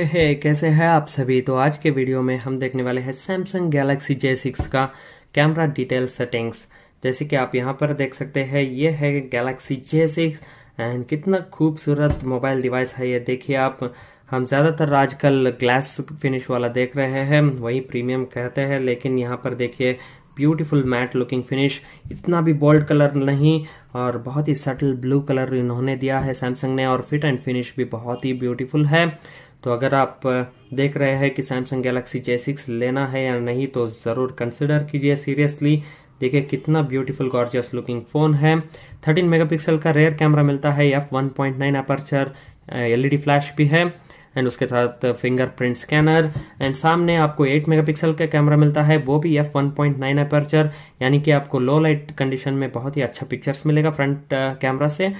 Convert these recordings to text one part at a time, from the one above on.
हे hey, hey, कैसे हैं आप सभी तो आज के वीडियो में हम देखने वाले हैं सैमसंग गैलेक्सी जे सिक्स का कैमरा डिटेल सेटिंग्स जैसे कि आप यहाँ पर देख सकते हैं ये है गैलेक्सी जे सिक्स एंड कितना खूबसूरत मोबाइल डिवाइस है ये देखिए आप हम ज़्यादातर आजकल ग्लास फिनिश वाला देख रहे हैं वही प्रीमियम कहते हैं लेकिन यहाँ पर देखिए ब्यूटीफुल मैट लुकिंग फिनिश इतना भी बोल्ड कलर नहीं और बहुत ही सटल ब्लू कलर इन्होंने दिया है सैमसंग ने और फिट एंड फिनिश भी बहुत ही ब्यूटीफुल है तो अगर आप देख रहे हैं कि सैमसंग गैलेक्सी जे सिक्स लेना है या नहीं तो ज़रूर कंसिडर कीजिए सीरियसली देखिए कितना ब्यूटीफुल गॉर्जियस लुकिंग फ़ोन है 13 मेगापिक्सल का रेयर कैमरा मिलता है F one point nine aperture L flash भी है एंड उसके साथ फिंगरप्रिंट स्कैनर एंड सामने आपको 8 मेगापिक्सल का कैमरा मिलता है वो भी F one point nine aperture यानी कि आपको लो लाइट कंडीशन में बहुत ही अच्छा पिक्चर्स मिलेगा फ्रंट कैमरा से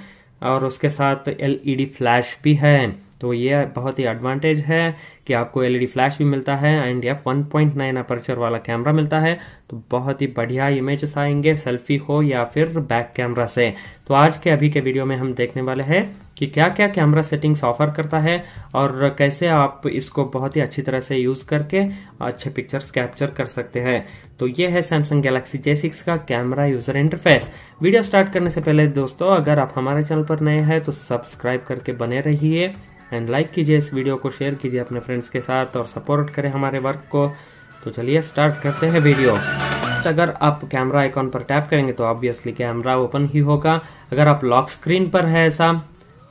और उसके साथ एल फ्लैश e भी है तो ये बहुत ही एडवांटेज है कि आपको एलईडी फ्लैश भी मिलता है and F one point nine aperture वाला कैमरा मिलता है तो बहुत ही बढ़िया इमेजेस आएंगे सेल्फी हो या फिर बैक कैमरा से तो आज के अभी के वीडियो में हम देखने वाले हैं कि क्या क्या कैमरा सेटिंग्स ऑफर करता है और कैसे आप इसको बहुत ही अच्छी तरह से यूज़ करके अच्छे पिक्चर्स कैप्चर कर सकते हैं तो ये है सैमसंग गैलेक्सी जे सिक्स का camera user interface video start करने से पहले दोस्तों अगर आप हमारे चैनल पर नए हैं तो सब्सक्राइब करके बने रहिए एंड लाइक कीजिए इस वीडियो को शेयर कीजिए अपने फ्रेंड फ्रेंड्स के साथ और सपोर्ट करें हमारे वर्क को तो चलिए स्टार्ट करते हैं वीडियो अगर आप कैमरा आइकॉन पर टैप करेंगे तो ऑब्वियसली कैमरा ओपन ही होगा अगर आप लॉक स्क्रीन पर है ऐसा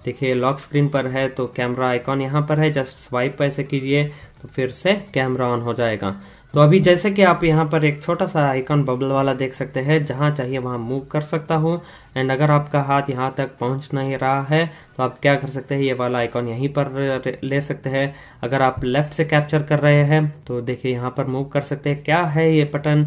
देखिए लॉक स्क्रीन पर है तो कैमरा आइकॉन यहाँ पर है जस्ट स्वाइप ऐसे कीजिए तो फिर से कैमरा ऑन हो जाएगा तो अभी जैसे कि आप यहाँ पर एक छोटा सा आइकन बबल वाला देख सकते हैं जहाँ चाहिए वहाँ मूव कर सकता हूँ एंड अगर आपका हाथ यहाँ तक पहुँच नहीं रहा है तो आप क्या कर सकते हैं ये वाला आइकॉन यहीं पर ले सकते हैं अगर आप लेफ्ट से कैप्चर कर रहे हैं तो देखिए यहाँ पर मूव कर सकते हैं क्या है ये बटन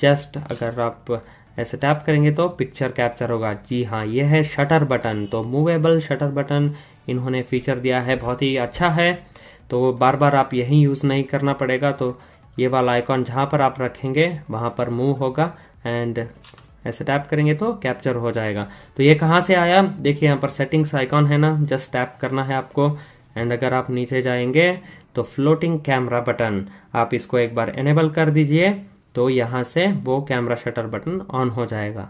जस्ट अगर आप ऐसे टैप करेंगे तो पिक्चर कैप्चर होगा जी हाँ ये है शटर बटन तो मूवेबल शटर बटन इन्होंने फीचर दिया है बहुत ही अच्छा है तो बार बार आप यही यूज़ नहीं करना पड़ेगा तो ये वाला आइकॉन जहाँ पर आप रखेंगे वहाँ पर मूव होगा एंड ऐसे टैप करेंगे तो कैप्चर हो जाएगा तो ये कहाँ से आया देखिए यहाँ पर सेटिंग्स आइकॉन है ना जस्ट टैप करना है आपको एंड अगर आप नीचे जाएंगे तो फ्लोटिंग कैमरा बटन आप इसको एक बार एनेबल कर दीजिए तो यहाँ से वो कैमरा शटर बटन ऑन हो जाएगा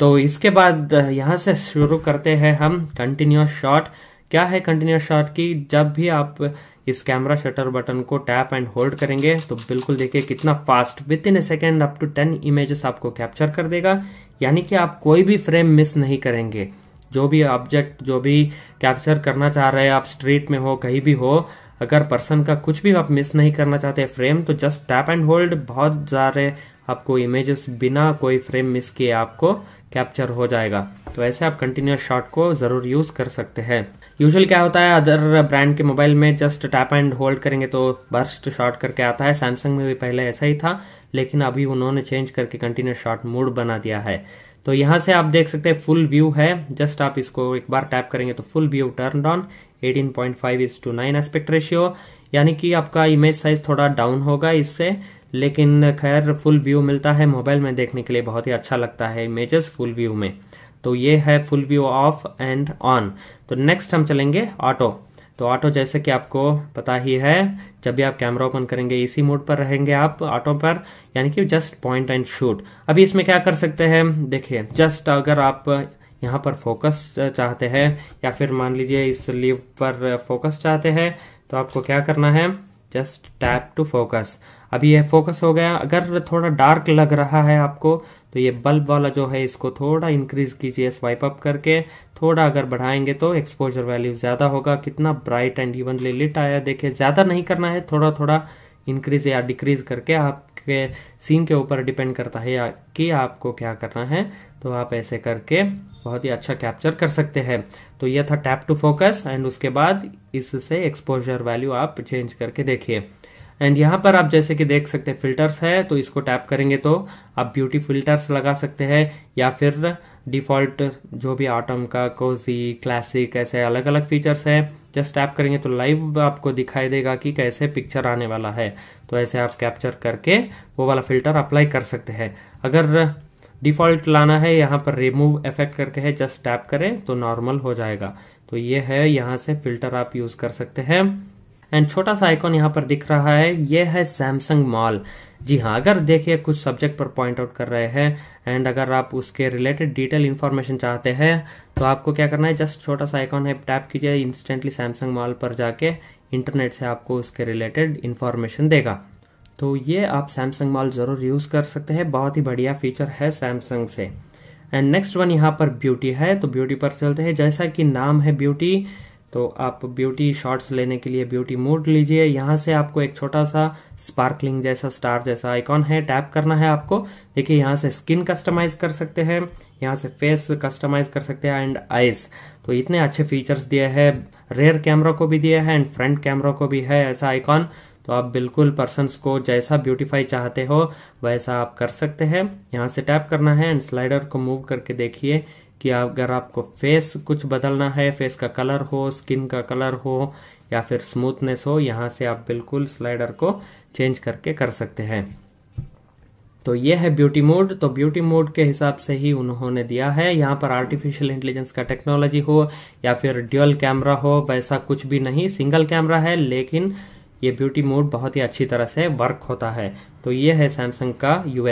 तो इसके बाद यहाँ से शुरू करते हैं हम कंटिन्यूस शॉट क्या है कंटिन्यूस शॉट की जब भी आप इस कैमरा शटर बटन को टैप एंड होल्ड करेंगे तो बिल्कुल देखिए कितना fast within a second up to ten images आपको कैप्चर कर देगा यानी कि आप कोई भी फ्रेम मिस नहीं करेंगे जो भी ऑब्जेक्ट जो भी कैप्चर करना चाह रहे हैं आप स्ट्रीट में हो कहीं भी हो अगर पर्सन का कुछ भी आप मिस नहीं करना चाहते फ्रेम तो जस्ट टैप एंड होल्ड बहुत सारे आपको इमेजेस बिना कोई फ्रेम मिस किए आपको कैप्चर हो जाएगा तो ऐसे आप कंटिन्यूस शॉट को ज़रूर यूज़ कर सकते हैं यूजुअल क्या होता है अदर ब्रांड के मोबाइल में जस्ट टैप एंड होल्ड करेंगे तो बर्स्ट शॉट करके आता है सैमसंग में भी पहले ऐसा ही था लेकिन अभी उन्होंने चेंज करके कंटिन्यूस शॉट मोड बना दिया है तो यहाँ से आप देख सकते हैं फुल व्यू है जस्ट आप इसको एक बार टैप करेंगे तो full view turn on 18.5 point five is to nine aspect ratio यानी कि आपका इमेज साइज थोड़ा डाउन होगा इससे लेकिन खैर फुल व्यू मिलता है मोबाइल में देखने के लिए बहुत ही अच्छा लगता है इमेजेस फुल व्यू में तो ये है full view off and on तो नेक्स्ट हम चलेंगे ऑटो तो ऑटो जैसे कि आपको पता ही है जब भी आप कैमरा ओपन करेंगे इसी मोड पर रहेंगे आप ऑटो पर यानी कि जस्ट पॉइंट एंड शूट अभी इसमें क्या कर सकते हैं देखिए जस्ट अगर आप यहाँ पर फोकस चाहते हैं या फिर मान लीजिए इस लीव पर फोकस चाहते हैं तो आपको क्या करना है जस्ट टैप टू फोकस अभी ये फोकस हो गया अगर थोड़ा डार्क लग रहा है आपको तो ये बल्ब वाला जो है इसको थोड़ा इंक्रीज कीजिए स्वाइप अप करके थोड़ा अगर बढ़ाएंगे तो एक्सपोजर वैल्यू ज़्यादा होगा कितना ब्राइट एंड इवनली लिट आया देखिए ज़्यादा नहीं करना है थोड़ा थोड़ा इंक्रीज या डिक्रीज करके आपके सीन के ऊपर डिपेंड करता है कि आपको क्या करना है तो आप ऐसे करके बहुत ही अच्छा कैप्चर कर सकते हैं तो यह था टैप टू फोकस एंड उसके बाद इससे एक्सपोजर वैल्यू आप चेंज करके देखिए एंड यहाँ पर आप जैसे कि देख सकते हैं फिल्टर्स है तो इसको टैप करेंगे तो आप ब्यूटी फिल्टर्स लगा सकते हैं या फिर डिफ़ॉल्ट जो भी आटम का कोजी क्लासिक ऐसे अलग अलग फीचर्स है जस्ट टैप करेंगे तो लाइव आपको दिखाई देगा कि कैसे पिक्चर आने वाला है तो ऐसे आप कैप्चर करके वो वाला फिल्टर अप्लाई कर सकते हैं अगर डिफ़ॉल्ट लाना है यहाँ पर रिमूव इफेक्ट करके है जस्ट टैप करें तो नॉर्मल हो जाएगा तो ये है यहाँ से फिल्टर आप यूज़ कर सकते हैं एंड छोटा सा आइकॉन यहाँ पर दिख रहा है ये है सैमसंग मॉल जी हाँ अगर देखिए कुछ सब्जेक्ट पर पॉइंट आउट कर रहे हैं एंड अगर आप उसके रिलेटेड डिटेल इन्फॉर्मेशन चाहते हैं तो आपको क्या करना है जस्ट छोटा सा आइकॉन है टैप कीजिए इंस्टेंटली सैमसंग मॉल पर जाके इंटरनेट से आपको उसके रिलेटेड इन्फॉर्मेशन देगा तो ये आप सैमसंग मॉल ज़रूर यूज़ कर सकते हैं बहुत ही बढ़िया फीचर है सैमसंग से एंड नेक्स्ट वन यहाँ पर ब्यूटी है तो ब्यूटी पर चलते हैं जैसा कि नाम है ब्यूटी तो आप ब्यूटी शॉट्स लेने के लिए ब्यूटी मूड लीजिए यहाँ से आपको एक छोटा सा स्पार्कलिंग जैसा स्टार जैसा आइकॉन है टैप करना है आपको देखिए यहाँ से स्किन कस्टमाइज कर सकते हैं यहाँ से फेस कस्टमाइज कर सकते हैं एंड आइज तो इतने अच्छे फीचर्स दिए हैं रेयर कैमरा को भी दिया है एंड फ्रंट कैमरा को भी है ऐसा आइकॉन तो आप बिल्कुल पर्सनस को जैसा ब्यूटीफाई चाहते हो वैसा आप कर सकते हैं यहाँ से टैप करना है एंड स्लाइडर को मूव करके देखिए कि अगर आपको फेस कुछ बदलना है फेस का कलर हो स्किन का कलर हो या फिर स्मूथनेस हो यहाँ से आप बिल्कुल स्लाइडर को चेंज करके कर सकते हैं तो ये है ब्यूटी मोड तो ब्यूटी मोड के हिसाब से ही उन्होंने दिया है यहाँ पर आर्टिफिशियल इंटेलिजेंस का टेक्नोलॉजी हो या फिर ड्यूअल कैमरा हो वैसा कुछ भी नहीं सिंगल कैमरा है लेकिन ये ब्यूटी मोड बहुत ही अच्छी तरह से वर्क होता है तो ये है सैमसंग का यू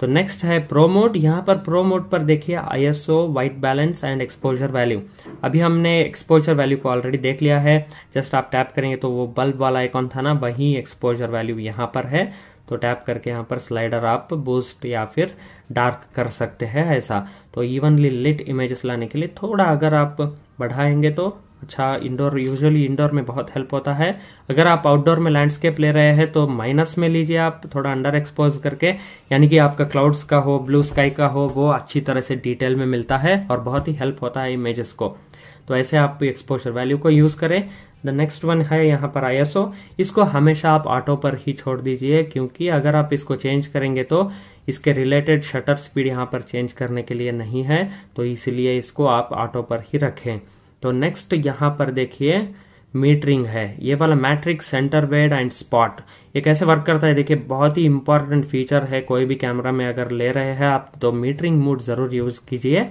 तो नेक्स्ट है प्रो मोड यहाँ पर प्रो मोड पर देखिए I S O white balance and exposure value अभी हमने एक्सपोजर वैल्यू को ऑलरेडी देख लिया है जस्ट आप टैप करेंगे तो वो बल्ब वाला आइकॉन था ना वही एक्सपोजर वैल्यू यहाँ पर है तो टैप करके यहाँ पर स्लाइडर आप बूस्ट या फिर डार्क कर सकते हैं ऐसा तो इवनली लिट इमेजेस लाने के लिए थोड़ा अगर आप बढ़ाएंगे तो अच्छा इंडोर यूजुअली इंडोर में बहुत हेल्प होता है अगर आप आउटडोर में लैंडस्केप ले रहे हैं तो माइनस में लीजिए आप थोड़ा अंडर एक्सपोज करके यानी कि आपका क्लाउड्स का हो ब्लू स्काई का हो वो अच्छी तरह से डिटेल में मिलता है और बहुत ही हेल्प होता है इमेजेस को तो ऐसे आप एक्सपोजर वैल्यू को यूज़ करें द नेक्स्ट वन है यहाँ पर आई इसको हमेशा आप ऑटो पर ही छोड़ दीजिए क्योंकि अगर आप इसको चेंज करेंगे तो इसके रिलेटेड शटर स्पीड यहाँ पर चेंज करने के लिए नहीं है तो इसीलिए इसको आप ऑटो पर ही रखें तो नेक्स्ट यहाँ पर देखिए मीटरिंग है ये वाला matrix center weighted and spot ये कैसे वर्क करता है देखिए बहुत ही इंपॉर्टेंट फीचर है कोई भी कैमरा में अगर ले रहे हैं आप तो मीटरिंग मोड ज़रूर यूज़ कीजिए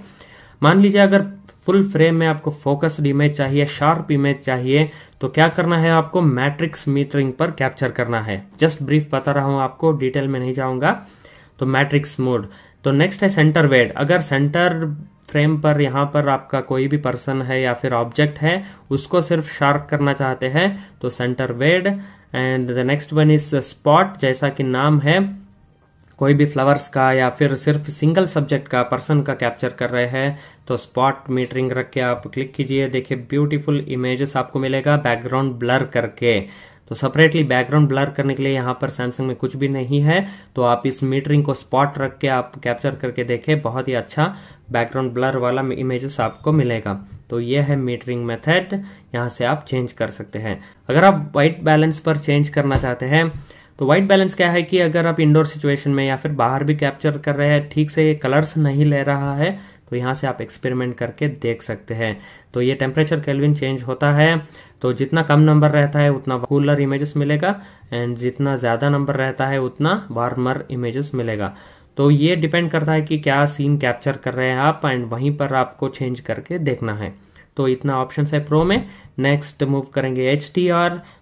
मान लीजिए अगर फुल फ्रेम में आपको फोकस्ड इमेज चाहिए शार्प इमेज चाहिए तो क्या करना है आपको मैट्रिक्स मीटरिंग पर कैप्चर करना है जस्ट ब्रीफ बता रहा हूं आपको डिटेल में नहीं जाऊंगा तो मैट्रिक्स मोड तो नेक्स्ट है सेंटर वेड अगर सेंटर फ्रेम पर यहाँ पर आपका कोई भी पर्सन है या फिर ऑब्जेक्ट है उसको सिर्फ शार्क करना चाहते हैं तो center weighted and the next one is spot जैसा कि नाम है कोई भी फ्लावर्स का या फिर सिर्फ सिंगल सब्जेक्ट का पर्सन का कैप्चर कर रहे हैं तो स्पॉट मीटरिंग रख के आप क्लिक कीजिए देखिए ब्यूटीफुल इमेजेस आपको मिलेगा बैकग्राउंड ब्लर करके तो सेपरेटली बैकग्राउंड ब्लर करने के लिए यहाँ पर सैमसंग में कुछ भी नहीं है तो आप इस मीटरिंग को स्पॉट रख के आप कैप्चर करके देखें बहुत ही अच्छा बैकग्राउंड ब्लर वाला इमेजेस आपको मिलेगा तो ये है मीटरिंग मेथड यहाँ से आप चेंज कर सकते हैं अगर आप वाइट बैलेंस पर चेंज करना चाहते हैं तो वाइट बैलेंस क्या है कि अगर आप इंडोर सिचुएशन में या फिर बाहर भी कैप्चर कर रहे हैं ठीक से कलर्स नहीं ले रहा है तो यहाँ से आप एक्सपेरिमेंट करके देख सकते हैं तो ये टेम्परेचर कैलविन चेंज होता है तो जितना कम नंबर रहता है उतना कूलर इमेजेस मिलेगा एंड जितना ज़्यादा नंबर रहता है उतना वार्मर इमेजेस मिलेगा तो ये डिपेंड करता है कि क्या सीन कैप्चर कर रहे हैं आप एंड वहीं पर आपको चेंज करके देखना है तो इतना ऑप्शन है प्रो में नेक्स्ट मूव करेंगे एच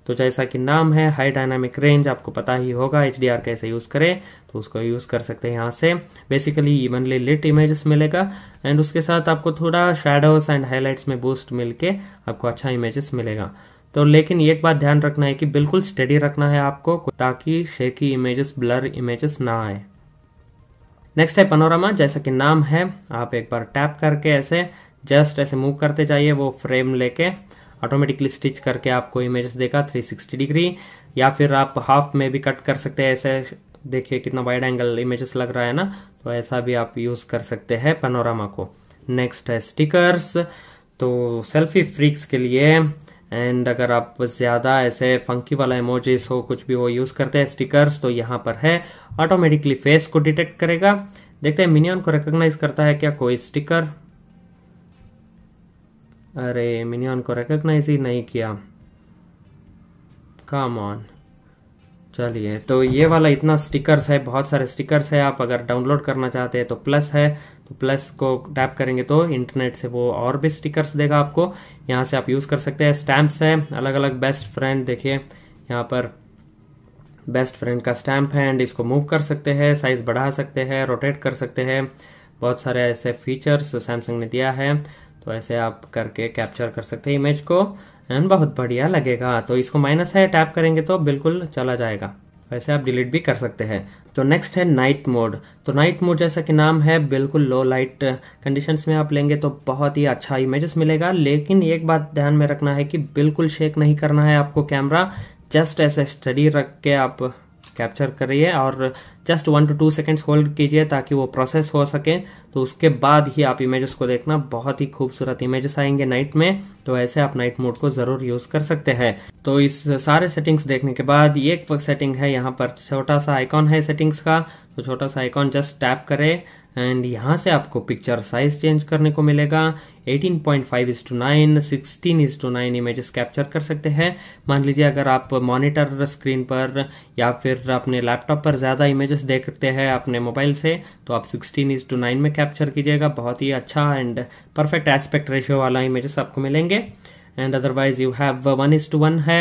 तो जैसा कि नाम है हाई डायनामिक रेंज आपको पता ही होगा एच कैसे यूज़ करें तो उसको यूज़ कर सकते हैं यहाँ से बेसिकली इवनली लिट इमेजेस मिलेगा एंड उसके साथ आपको थोड़ा शेडोज एंड हाईलाइट्स में बूस्ट मिलके आपको अच्छा इमेजेस मिलेगा तो लेकिन एक बात ध्यान रखना है कि बिल्कुल स्टडी रखना है आपको ताकि शेकी इमेजेस ब्लर इमेजेस ना आए नेक्स्ट है पनोरमा जैसा कि नाम है आप एक बार टैप करके ऐसे जस्ट ऐसे मूव करते जाइए वो फ्रेम लेके ऑटोमेटिकली स्टिच करके आपको इमेजेस देगा 360 डिग्री या फिर आप हाफ में भी कट कर सकते हैं ऐसे देखिए कितना वाइड एंगल इमेजेस लग रहा है ना तो ऐसा भी आप यूज़ कर सकते हैं पनोरामा को नेक्स्ट है स्टिकर्स तो सेल्फी फ्रिक्स के लिए एंड अगर आप ज़्यादा ऐसे फंकी वाला इमोजेस हो कुछ भी हो यूज़ करते हैं स्टिकर्स तो यहाँ पर है ऑटोमेटिकली फेस को डिटेक्ट करेगा देखते हैं मिनियन को रिकोगनाइज करता है क्या कोई स्टिकर अरे मिनियन को रिकग्नाइज ही नहीं किया काम ऑन चलिए तो ये वाला इतना स्टिकर्स है बहुत सारे स्टिकर्स है आप अगर डाउनलोड करना चाहते हैं तो प्लस है तो प्लस को टैप करेंगे तो इंटरनेट से वो और भी स्टिकर्स देगा आपको यहाँ से आप यूज़ कर सकते हैं स्टैम्प्स है अलग अलग बेस्ट फ्रेंड देखिए यहाँ पर बेस्ट फ्रेंड का स्टैम्प है एंड इसको मूव कर सकते हैं साइज़ बढ़ा सकते हैं रोटेट कर सकते हैं बहुत सारे ऐसे फीचर्स सैमसंग ने दिया है तो ऐसे आप करके कैप्चर कर सकते हैं इमेज को एंड बहुत बढ़िया लगेगा तो इसको माइनस है टैप करेंगे तो बिल्कुल चला जाएगा वैसे तो आप डिलीट भी कर सकते हैं तो नेक्स्ट है नाइट मोड तो नाइट मोड जैसा कि नाम है बिल्कुल लो लाइट कंडीशंस में आप लेंगे तो बहुत ही अच्छा इमेजेस मिलेगा लेकिन एक बात ध्यान में रखना है कि बिल्कुल शेक नहीं करना है आपको कैमरा जस्ट ऐसे स्टडी रख के आप कैप्चर करिए और just one two two seconds hold कीजिए ताकि वो प्रोसेस हो सके तो उसके बाद ही आप इमेजेस को देखना बहुत ही खूबसूरत इमेजेस आएंगे नाइट में तो ऐसे आप नाइट मोड को ज़रूर यूज़ कर सकते हैं तो इस सारे सेटिंग्स देखने के बाद ये एक सेटिंग है यहाँ पर छोटा सा आइकॉन है सेटिंग्स का तो छोटा सा आइकॉन जस्ट टैप करें एंड यहाँ से आपको पिक्चर साइज चेंज करने को मिलेगा 18.5 point five is to nine sixteen is to nine images capture कर सकते हैं मान लीजिए अगर आप मॉनिटर स्क्रीन पर या फिर अपने लैपटॉप पर ज़्यादा इमेजेस देखते हैं अपने मोबाइल से तो आप सिक्सटीन इज टू नाइन में कैप्चर कीजिएगा बहुत ही अच्छा एंड परफेक्ट एस्पेक्ट रेशियो वाला इमेजेस आपको मिलेंगे and otherwise you have one is to one है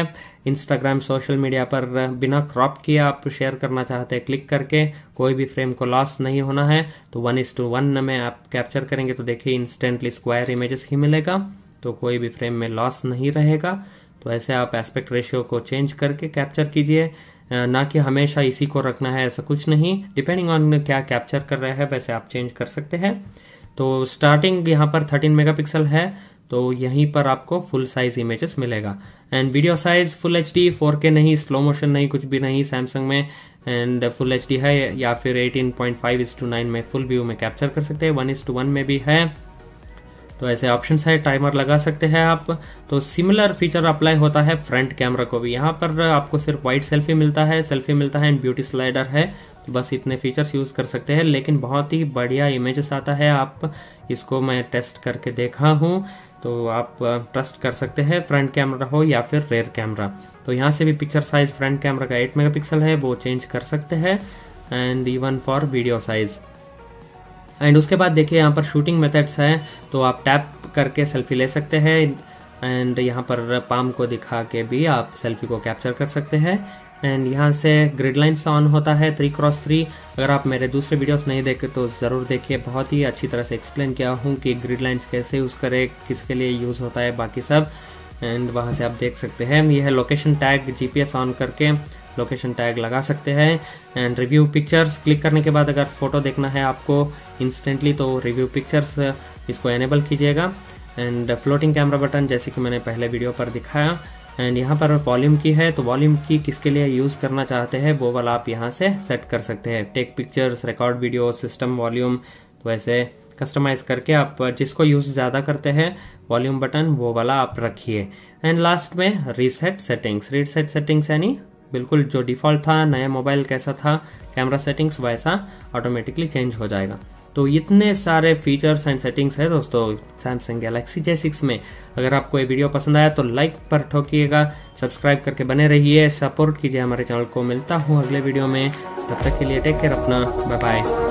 इंस्टाग्राम सोशल मीडिया पर uh, बिना क्रॉप किए आप शेयर करना चाहते हैं क्लिक करके कोई भी फ्रेम को लॉस नहीं होना है तो वन इज टू वन में आप कैप्चर करेंगे तो देखिए इंस्टेंटली स्क्वायर इमेजेस ही मिलेगा तो कोई भी फ्रेम में लॉस नहीं रहेगा तो ऐसे आप एस्पेक्ट रेशियो को चेंज करके कैप्चर कीजिए uh, ना कि हमेशा इसी को रखना है ऐसा कुछ नहीं डिपेंडिंग ऑन क्या कैप्चर कर रहा है वैसे आप चेंज कर सकते हैं तो स्टार्टिंग यहाँ पर 13 मेगापिक्सल है तो यहीं पर आपको फुल साइज़ इमेजेस मिलेगा and video size full H D four K नहीं स्लो मोशन नहीं कुछ भी नहीं सैमसंग में एंड फुल एच डी है या फिर eighteen point five is to nine में फुल व्यू में कैप्चर कर सकते हैं वन इस टू वन में भी है तो ऐसे ऑप्शन है टाइमर लगा सकते हैं आप तो सिमिलर फीचर अप्लाई होता है फ्रंट कैमरा को भी यहाँ पर आपको सिर्फ वाइट सेल्फी मिलता है सेल्फी मिलता है एंड ब्यूटी स्लाइडर है तो बस इतने फीचर्स यूज़ कर सकते हैं लेकिन बहुत ही बढ़िया इमेजेस आता है आप इसको मैं टेस्ट करके देखा हूँ तो आप ट्रस्ट कर सकते हैं फ्रंट कैमरा हो या फिर रेयर कैमरा तो यहाँ से भी पिक्चर साइज़ फ्रंट कैमरा का 8 मेगापिक्सल है वो चेंज कर सकते हैं and even for video size and उसके बाद देखिए यहाँ पर शूटिंग मेथड्स है तो आप टैप करके सेल्फी ले सकते हैं एंड यहाँ पर पाम को दिखा के भी आप सेल्फी को कैप्चर कर सकते हैं एंड यहाँ से ग्रिड लाइन्स ऑन होता है थ्री क्रॉस थ्री अगर आप मेरे दूसरे वीडियोस नहीं देखे तो ज़रूर देखिए बहुत ही अच्छी तरह से एक्सप्लेन किया हूँ कि ग्रिड लाइन्स कैसे यूज़ करें किसके लिए यूज़ होता है बाकी सब एंड वहाँ से आप देख सकते हैं यह है लोकेशन टैग जी ऑन करके लोकेशन टैग लगा सकते हैं एंड रिव्यू पिक्चर्स क्लिक करने के बाद अगर फ़ोटो देखना है आपको इंस्टेंटली तो रिव्यू पिक्चर्स इसको एनेबल कीजिएगा एंड फ्लोटिंग कैमरा बटन जैसे कि मैंने पहले वीडियो पर दिखाया एंड यहाँ पर वॉल्यूम की है तो वॉल्यूम की किसके लिए यूज़ करना चाहते हैं वो वाला आप यहाँ से सेट कर सकते हैं take pictures record video system volume तो वैसे कस्टमाइज़ करके आप जिसको यूज़ ज़्यादा करते हैं वॉल्यूम बटन वो वाला आप रखिए एंड लास्ट में रीसेट सेटिंग्स रीसेट सेटिंग्स यानी बिल्कुल जो डिफ़ॉल्ट था नया मोबाइल कैसा था कैमरा सेटिंग्स वैसा ऑटोमेटिकली चेंज हो जाएगा तो इतने सारे फीचर्स एंड सेटिंग्स है दोस्तों सैमसंग गैलेक्सी जे सिक्स में अगर आपको ये वीडियो पसंद आया तो लाइक पर ठोकिएगा सब्सक्राइब करके बने रहिए सपोर्ट कीजिए हमारे चैनल को मिलता हूँ अगले वीडियो में तब तक के लिए टेक केयर अपना बाय बाय